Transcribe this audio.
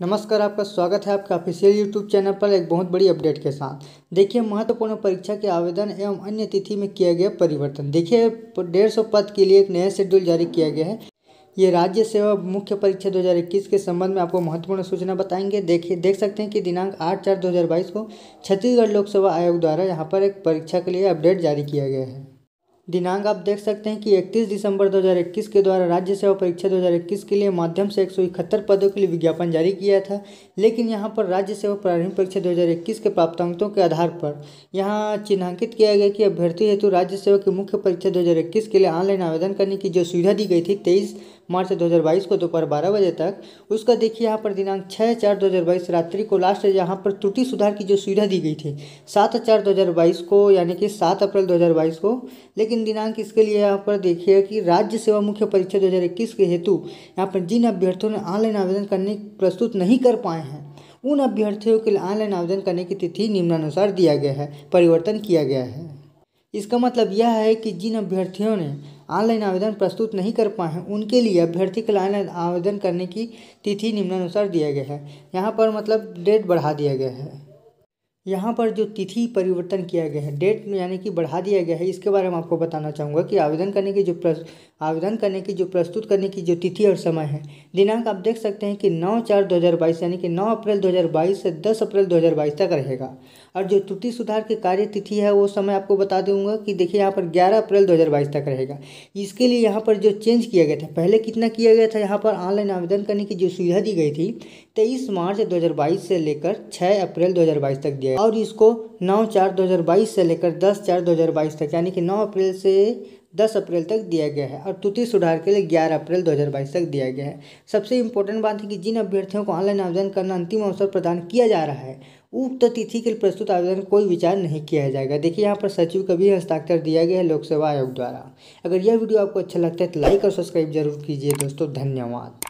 नमस्कार आपका स्वागत है आपका ऑफिशियल यूट्यूब चैनल पर एक बहुत बड़ी अपडेट के साथ देखिए महत्वपूर्ण परीक्षा के आवेदन एवं अन्य तिथि में किया गया परिवर्तन देखिए डेढ़ सौ पद के लिए एक नया शेड्यूल जारी किया गया है ये राज्य सेवा मुख्य परीक्षा 2021 के संबंध में आपको महत्वपूर्ण सूचना बताएंगे देखिए देख सकते हैं कि दिनांक आठ चार दो को छत्तीसगढ़ लोक सेवा आयोग द्वारा यहाँ पर एक परीक्षा के लिए अपडेट जारी किया गया है दिनांक आप देख सकते हैं कि 31 दिसंबर 2021 के द्वारा राज्य सेवा परीक्षा 2021 के लिए माध्यम से एक पदों के लिए विज्ञापन जारी किया था लेकिन यहां पर राज्य सेवा प्रारंभिक परीक्षा 2021 के प्राप्तांकों के आधार पर यहां चिन्हांकित किया गया कि अभ्यर्थी हेतु राज्य सेवा की मुख्य परीक्षा 2021 के लिए ऑनलाइन आवेदन करने की जो सुविधा दी गई थी तेईस मार्च 2022 को दोपहर बारह बजे तक उसका देखिए यहाँ पर दिनांक छः चार दो रात्रि को लास्ट यहाँ पर त्रुटि सुधार की जो सुविधा दी गई थी सात चार दो को यानी कि सात अप्रैल दो को लेकिन दिनांक इसके लिए यहाँ पर देखिए कि राज्य सेवा मुख्य परीक्षा दो के हेतु यहाँ पर जिन अभ्यर्थियों ने ऑनलाइन आवेदन करने प्रस्तुत नहीं कर पाए हैं उन अभ्यर्थियों के लिए ऑनलाइन आवेदन करने की तिथि निम्नानुसार दिया गया है परिवर्तन किया गया है इसका मतलब यह है कि जिन अभ्यर्थियों ने ऑनलाइन आवेदन प्रस्तुत नहीं कर पाए हैं उनके लिए अभ्यर्थी के लिए आवेदन करने की तिथि निम्नानुसार दिया गया है यहाँ पर मतलब डेट बढ़ा दिया गया है यहाँ पर जो तिथि परिवर्तन किया गया है डेट यानी कि बढ़ा दिया गया है इसके बारे में आपको बताना चाहूँगा कि आवेदन करने की जो प्रस आवेदन करने की जो प्रस्तुत करने की जो तिथि और समय है दिनांक आप देख सकते हैं कि 9 चार 2022 यानी कि 9 अप्रैल 2022 से 10 अप्रैल 2022 तक रहेगा और जो त्रुटि सुधार की कार्य तिथि है वो समय आपको बता दूंगा कि देखिए यहाँ पर ग्यारह अप्रैल दो तक रहेगा इसके लिए यहाँ पर जो चेंज किया गया था पहले कितना किया गया था यहाँ पर ऑनलाइन आवेदन करने की जो सुविधा दी गई थी तेईस मार्च 2022 से लेकर 6 अप्रैल 2022 तक दिया और इसको 9 चार 2022 से लेकर 10 चार 2022 तक यानी कि 9 अप्रैल से 10 अप्रैल तक दिया गया है और तृतीय सुधार के लिए 11 अप्रैल 2022 तक दिया गया है सबसे इम्पोर्टेंट बात है कि जिन अभ्यर्थियों को ऑनलाइन आवेदन करना अंतिम अवसर प्रदान किया जा रहा है उक्त तिथि के प्रस्तुत आवेदन कोई विचार नहीं किया जाएगा देखिए यहाँ पर सचिव का भी हस्ताक्षर दिया गया है लोक सेवा आयोग द्वारा अगर यह वीडियो आपको अच्छा लगता है तो लाइक और सब्सक्राइब जरूर कीजिए दोस्तों धन्यवाद